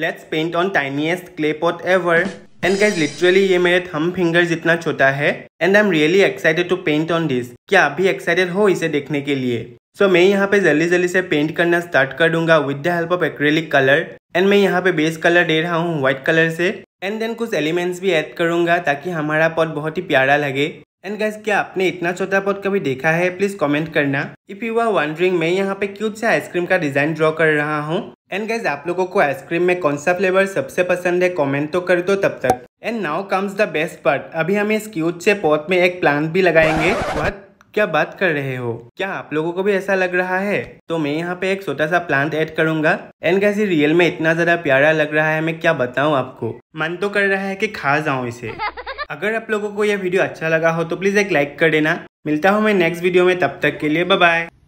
let's paint on tiniest clay pot ever and guys literally ये मेरे thumb finger जितना छोटा है and I am really excited to paint on this क्या आप भी एक्साइटेड हो इसे देखने के लिए सो so, मैं यहाँ पे जल्दी जल्दी से पेंट करना स्टार्ट कर दूंगा with the help of acrylic colour and मैं यहाँ पे बेस कलर दे रहा हूँ व्हाइट कलर से एंड देन कुछ एलिमेंट्स भी ऐड करूंगा ताकि हमारा पॉट बहुत ही प्यारा लगे एंड गाइज क्या आपने इतना छोटा पॉट कभी देखा है प्लीज कमेंट करना इफ यू आर वंडरिंग मैं यहाँ पे क्यूट से आइसक्रीम का डिजाइन ड्रॉ कर रहा हूँ एंड गैज आप लोगों को आइसक्रीम में कौन सा फ्लेवर सबसे पसंद है कमेंट तो कर दो तब तक and now comes the best part अभी हम इस क्यूट से पॉट में एक प्लांट भी लगाएंगे बहुत क्या बात कर रहे हो क्या आप लोगों को भी ऐसा लग रहा है तो मैं यहाँ पे एक छोटा सा प्लांट ऐड करूंगा एंड कैसे रियल में इतना ज़्यादा प्यारा लग रहा है मैं क्या बताऊँ आपको मन तो कर रहा है कि खा जाऊँ इसे अगर आप लोगों को यह वीडियो अच्छा लगा हो तो प्लीज़ एक लाइक कर देना मिलता हूँ मैं नेक्स्ट वीडियो में तब तक के लिए बाय